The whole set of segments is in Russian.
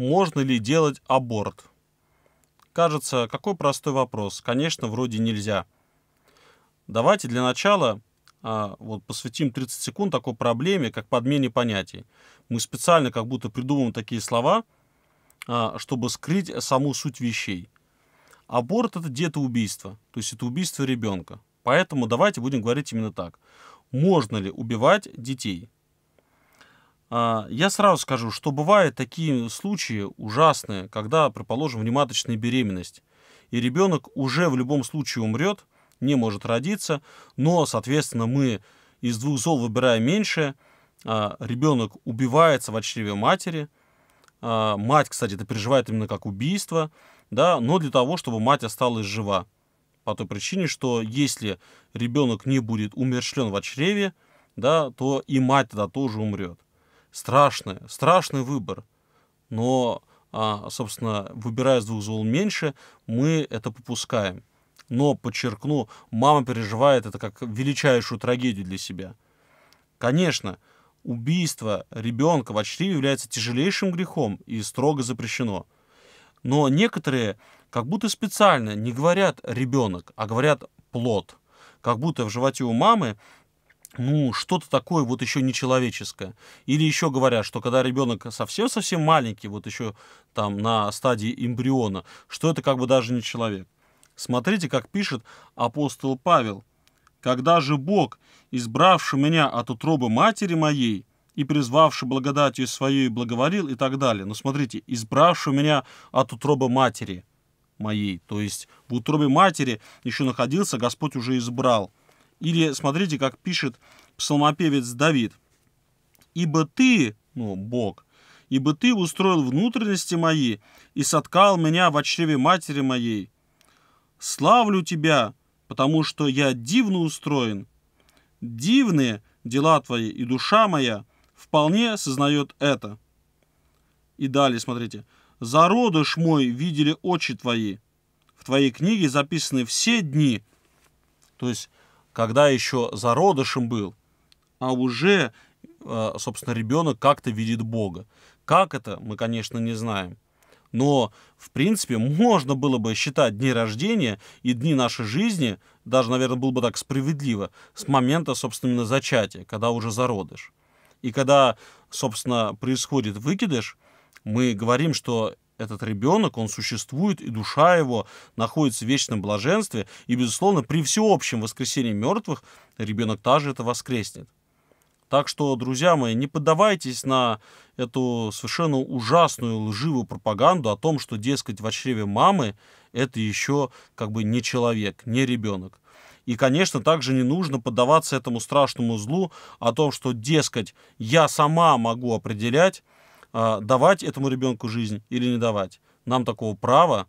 можно ли делать аборт? Кажется, какой простой вопрос. Конечно, вроде нельзя. Давайте для начала а, вот посвятим 30 секунд такой проблеме, как подмене понятий. Мы специально как будто придумываем такие слова, а, чтобы скрыть саму суть вещей. Аборт это детоубийство, то есть это убийство ребенка. Поэтому давайте будем говорить именно так. Можно ли убивать детей? А, я сразу скажу, что бывают такие случаи ужасные, когда, предположим, внематочная беременность, и ребенок уже в любом случае умрет, не может родиться, но, соответственно, мы из двух зол выбираем меньшее, а, ребенок убивается в очреве матери, а, мать, кстати, это переживает именно как убийство, да, но для того, чтобы мать осталась жива. По той причине, что если ребенок не будет умершлен в очреве, да, то и мать тогда тоже умрет страшное, страшный выбор. Но, а, собственно, выбирая с двух зол меньше, мы это попускаем. Но, подчеркну, мама переживает это как величайшую трагедию для себя. Конечно, убийство ребенка в очреве является тяжелейшим грехом и строго запрещено. Но некоторые как будто специально не говорят «ребенок», а говорят «плод». Как будто в животе у мамы ну, что-то такое вот еще нечеловеческое. Или еще говорят, что когда ребенок совсем-совсем маленький, вот еще там на стадии эмбриона, что это как бы даже не человек. Смотрите, как пишет апостол Павел. «Когда же Бог, избравший меня от утробы матери моей и призвавший благодатью своей благоволил» и так далее. Но ну, смотрите, «избравший меня от утробы матери моей». То есть в утробе матери еще находился, Господь уже избрал – или смотрите, как пишет псалмопевец Давид. «Ибо ты, ну, Бог, ибо ты устроил внутренности мои и соткал меня в чреве матери моей. Славлю тебя, потому что я дивно устроен. Дивные дела твои и душа моя вполне сознает это». И далее, смотрите. «Зародыш мой видели очи твои, в твоей книге записаны все дни». То есть когда еще зародышем был, а уже, э, собственно, ребенок как-то видит Бога. Как это, мы, конечно, не знаем. Но, в принципе, можно было бы считать дни рождения и дни нашей жизни, даже, наверное, было бы так справедливо, с момента, собственно, именно зачатия, когда уже зародыш. И когда, собственно, происходит выкидыш, мы говорим, что этот ребенок, он существует, и душа его находится в вечном блаженстве, и, безусловно, при всеобщем воскресении мертвых ребенок также это воскреснет. Так что, друзья мои, не поддавайтесь на эту совершенно ужасную лживую пропаганду о том, что, дескать, в чреве мамы это еще как бы не человек, не ребенок. И, конечно, также не нужно поддаваться этому страшному злу о том, что, дескать, я сама могу определять, а, давать этому ребенку жизнь или не давать. Нам такого права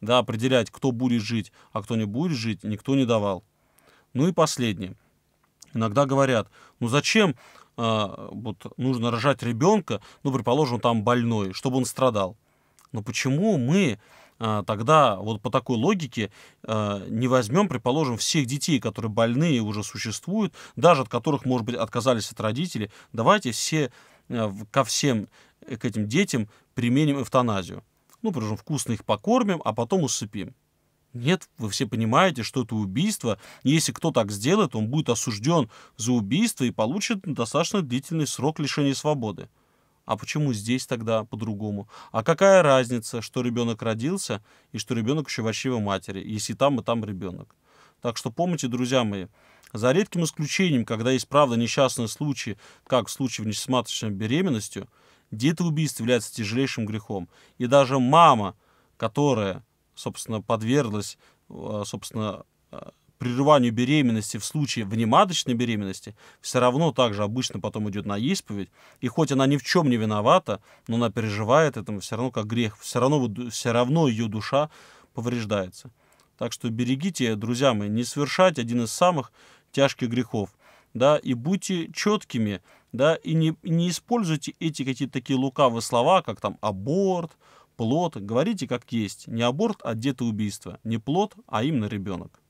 да, определять, кто будет жить, а кто не будет жить, никто не давал. Ну и последнее. Иногда говорят, ну зачем э, вот, нужно рожать ребенка, ну, предположим, там больной, чтобы он страдал. Но почему мы э, тогда вот по такой логике э, не возьмем, предположим, всех детей, которые больные уже существуют, даже от которых, может быть, отказались от родителей, давайте все Э, ко всем э, к этим детям применим эвтаназию. Ну, причем вкусно их покормим, а потом усыпим. Нет, вы все понимаете, что это убийство. Если кто так сделает, он будет осужден за убийство и получит достаточно длительный срок лишения свободы. А почему здесь тогда по-другому? А какая разница, что ребенок родился и что ребенок еще в матери, если там и там ребенок? Так что помните, друзья мои, за редким исключением, когда есть правда несчастные случаи, как в случае внесматочной беременностью, детоубийство является тяжелейшим грехом. И даже мама, которая, собственно, подверглась, а, собственно, а, прерыванию беременности в случае внематочной беременности, все равно также обычно потом идет на исповедь. И хоть она ни в чем не виновата, но она переживает это все равно как грех. Все равно, все равно ее душа повреждается. Так что берегите, друзья мои, не совершать один из самых тяжких грехов. Да, и будьте четкими, да, и не, не используйте эти какие-то такие лукавые слова, как там аборт, плод. Говорите как есть. Не аборт, а детоубийство. Не плод, а именно ребенок.